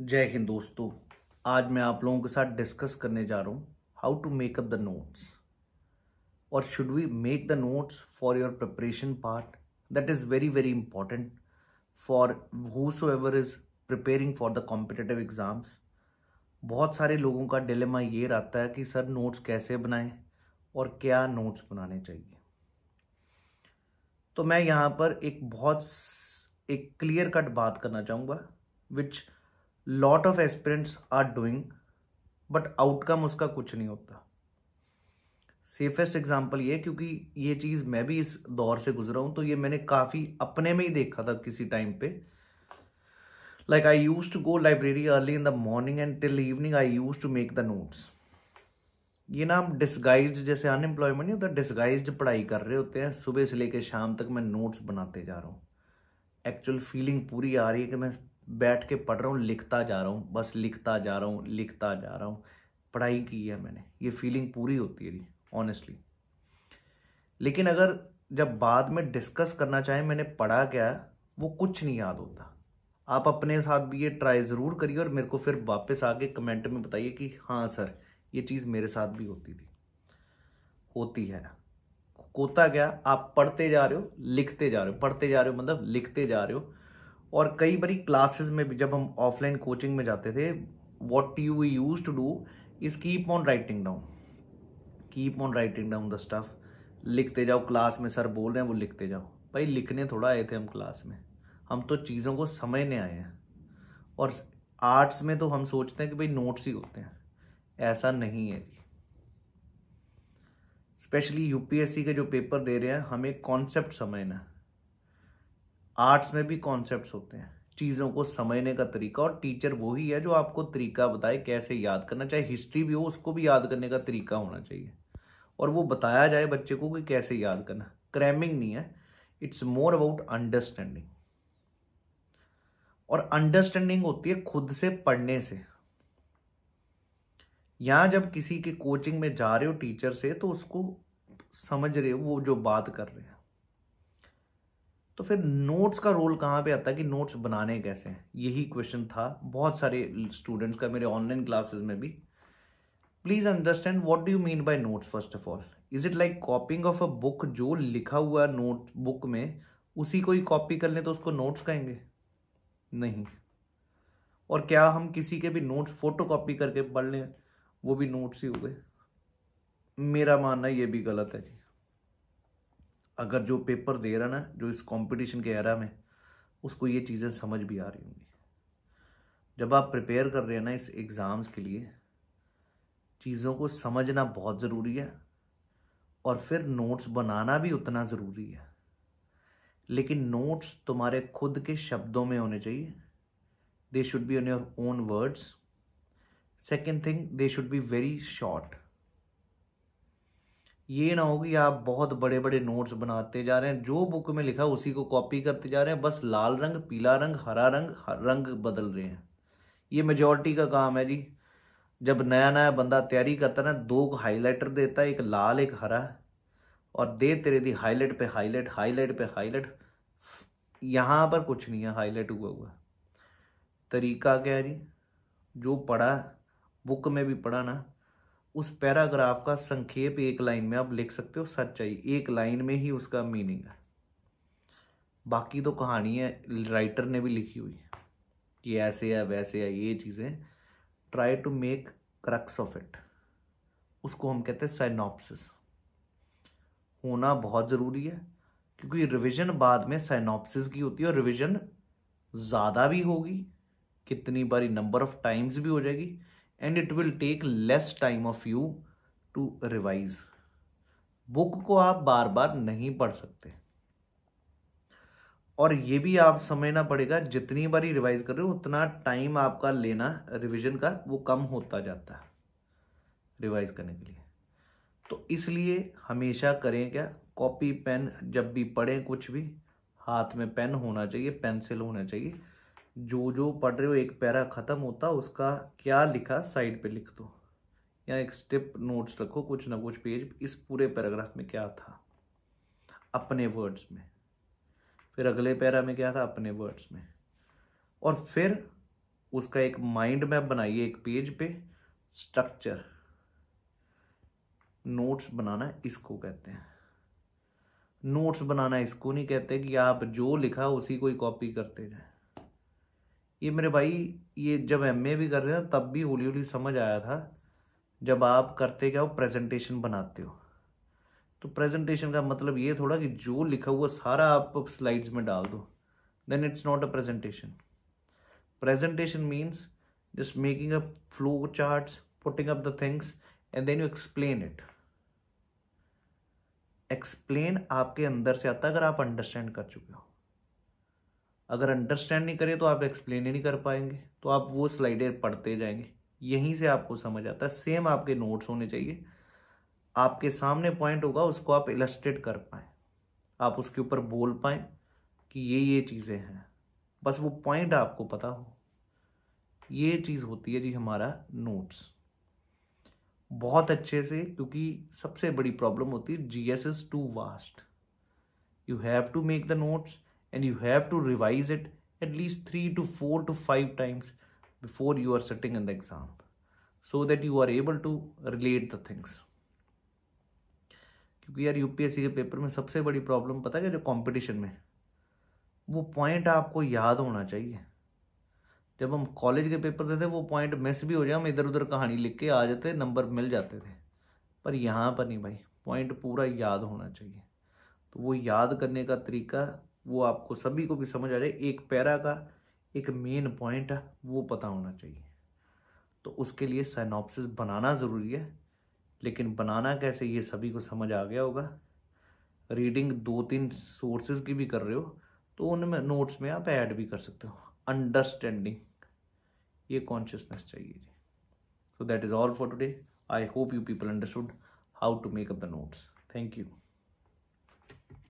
जय हिंद दोस्तों आज मैं आप लोगों के साथ डिस्कस करने जा रहा हूँ how to make up the notes और should we make the notes for your preparation part that is very very important for whosoever is preparing for the competitive exams बहुत सारे लोगों का dilemma ये रहता है कि sir notes कैसे बनाएं और क्या नोट्स बनाने चाहिए तो मैं यहाँ पर एक बहुत एक क्लियर कट बात करना चाहूँगा which lot of aspirants are doing but outcome उसका कुछ नहीं होता सेफेस्ट एग्जाम्पल ये क्योंकि ये चीज़ मैं भी इस दौर से गुजरा हूं तो ये मैंने काफ़ी अपने में ही देखा था किसी टाइम पे like I use to go library early in the morning and till evening I use to make the notes ये ना हम डिस्गाइज जैसे अनएम्प्लॉयमेंट नहीं होता डिस्गाइज पढ़ाई कर रहे होते हैं सुबह से लेकर शाम तक मैं नोट्स बनाते जा रहा हूँ एक्चुअल फीलिंग पूरी आ रही है कि मैं बैठ के पढ़ रहा हूँ लिखता जा रहा हूँ बस लिखता जा रहा हूँ लिखता जा रहा हूँ पढ़ाई की है मैंने ये फीलिंग पूरी होती है जी ऑनेस्टली लेकिन अगर जब बाद में डिस्कस करना चाहे मैंने पढ़ा क्या वो कुछ नहीं याद होता आप अपने साथ भी ये ट्राई ज़रूर करिए और मेरे को फिर वापस आके कमेंट में बताइए कि हाँ सर ये चीज़ मेरे साथ भी होती थी होती है होता क्या आप पढ़ते जा रहे हो लिखते जा रहे हो पढ़ते जा रहे हो मतलब लिखते जा रहे हो और कई बारी क्लासेस में भी जब हम ऑफलाइन कोचिंग में जाते थे what you we use to do is keep on writing down keep on writing down the stuff लिखते जाओ क्लास में सर बोल रहे हैं वो लिखते जाओ भाई लिखने थोड़ा आए थे हम क्लास में हम तो चीज़ों को समझने आए हैं और आर्ट्स में तो हम सोचते हैं कि भाई नोट्स ही होते हैं ऐसा नहीं है जी स्पेशली यूपीएससी के जो पेपर दे रहे हैं हमें कॉन्सेप्ट समझना है आर्ट्स में भी कॉन्सेप्ट होते हैं चीज़ों को समझने का तरीका और टीचर वही है जो आपको तरीका बताए कैसे याद करना चाहे हिस्ट्री भी हो उसको भी याद करने का तरीका होना चाहिए और वो बताया जाए बच्चे को कि कैसे याद करना क्रैमिंग नहीं है इट्स मोर अबाउट अंडरस्टैंडिंग और अंडरस्टैंडिंग होती है खुद से पढ़ने से यहां जब किसी के कोचिंग में जा रहे हो टीचर से तो उसको समझ रहे हो वो जो बात कर रहे हैं तो फिर नोट्स का रोल कहाँ पे आता है कि नोट्स बनाने कैसे हैं यही क्वेश्चन था बहुत सारे स्टूडेंट्स का मेरे ऑनलाइन क्लासेस में भी please understand what do you mean by notes first of all is it like copying of a book जो लिखा हुआ नोट बुक में उसी को ही कॉपी कर ले तो उसको नोट्स कहेंगे नहीं और क्या हम किसी के भी नोट्स फोटो कॉपी करके पढ़ लें वो भी नोट्स ही हुए मेरा मानना ये भी गलत है जी अगर जो पेपर दे रहा ना जो इस कंपटीशन के एरा में उसको ये चीज़ें समझ भी आ रही होंगी जब आप प्रिपेयर कर रहे हैं ना इस एग्ज़ाम्स के लिए चीज़ों को समझना बहुत ज़रूरी है और फिर नोट्स बनाना भी उतना ज़रूरी है लेकिन नोट्स तुम्हारे खुद के शब्दों में होने चाहिए they should be on your own words second thing they should be very short ये ना हो कि आप बहुत बड़े बड़े नोट्स बनाते जा रहे हैं जो बुक में लिखा उसी को कॉपी करते जा रहे हैं बस लाल रंग पीला रंग हरा रंग हर रंग बदल रहे हैं ये मेजोरिटी का काम है जी जब नया नया बंदा तैयारी करता है ना दो हाईलाइटर देता है एक लाल एक हरा और दे तेरे दी हाईलाइट पे हाईलाइट हाईलाइट पे हाईलाइट यहाँ पर कुछ नहीं है हाईलाइट हुआ हुआ तरीका क्या है जी जो पढ़ा बुक में भी पढ़ा ना उस पैराग्राफ का संक्षेप एक लाइन में आप लिख सकते हो सच्चाई एक लाइन में ही उसका मीनिंग है बाकी तो कहानी है राइटर ने भी लिखी हुई है कि ऐसे है वैसे है ये चीज़ें try to make crux of it उसको हम कहते हैं साइनोपसिस होना बहुत ज़रूरी है क्योंकि रिवीजन बाद में साइनोपसिस की होती है और रिविज़न ज़्यादा भी होगी कितनी बारी नंबर ऑफ टाइम्स भी हो जाएगी and it will take less time of you to revise book को आप बार बार नहीं पढ़ सकते और ये भी आप समझना पड़ेगा जितनी बारी रिवाइज कर रहे हो उतना टाइम आपका लेना रिवीजन का वो कम होता जाता है रिवाइज करने के लिए तो इसलिए हमेशा करें क्या कॉपी पेन जब भी पढ़ें कुछ भी हाथ में पेन होना चाहिए पेंसिल होना चाहिए जो जो पढ़ रहे हो एक पैरा ख़त्म होता उसका क्या लिखा साइड पे लिख दो या एक स्टेप नोट्स रखो कुछ ना कुछ पेज इस पूरे पैराग्राफ में क्या था अपने वर्ड्स में फिर अगले पैरा में क्या था अपने वर्ड्स में और फिर उसका एक माइंड मैप बनाइए एक पेज पे स्ट्रक्चर नोट्स बनाना इसको कहते हैं नोट्स बनाना इसको नहीं कहते कि आप जो लिखा उसी को ही कॉपी करते जाए ये मेरे भाई ये जब एम भी कर रहे थे तब भी होली होली समझ आया था जब आप करते क्या हो प्रेजेंटेशन बनाते हो तो प्रेजेंटेशन का मतलब ये थोड़ा कि जो लिखा हुआ सारा आप स्लाइड्स में डाल दो then it's not a presentation presentation means just making a flow chart putting up the things and then you explain it explain आपके अंदर से आता है अगर आप अंडरस्टैंड कर चुके हो अगर अंडरस्टैंड नहीं करें तो आप एक्सप्लेन ही नहीं कर पाएंगे तो आप वो स्लाइडें पढ़ते जाएंगे यहीं से आपको समझ आता है सेम आपके नोट्स होने चाहिए आपके सामने पॉइंट होगा उसको आप इलस्ट्रेट कर पाएं आप उसके ऊपर बोल पाएं कि ये ये चीज़ें हैं बस वो पॉइंट आपको पता हो ये चीज़ होती है जी हमारा नोट्स बहुत अच्छे से क्योंकि सबसे बड़ी प्रॉब्लम होती है G S is too vast you have to make the notes and you have to revise it at least two to two to times times before you are sitting in the exam so that you are able to relate the things क्योंकि यार UPSC के paper में सबसे बड़ी problem पता है जो competition में वो पॉइंट आपको याद होना चाहिए जब हम कॉलेज के पेपर देते वो पॉइंट मिस भी हो जाए हम इधर उधर कहानी लिख के आ जाते नंबर मिल जाते थे पर यहाँ पर नहीं भाई पॉइंट पूरा याद होना चाहिए तो वो याद करने का तरीका वो आपको सभी को भी समझ आ जाए एक पैरा का एक मेन पॉइंट है वो पता होना चाहिए तो उसके लिए साइनॉप्सिस बनाना ज़रूरी है लेकिन बनाना कैसे ये सभी को समझ आ गया होगा रीडिंग दो तीन सोर्सेज की भी कर रहे हो तो उनमें नोट्स में आप ऐड भी कर सकते हो अंडरस्टैंडिंग ये कॉन्शियसनेस चाहिए जी so that is all for today I hope you people understood how to make up the notes thank you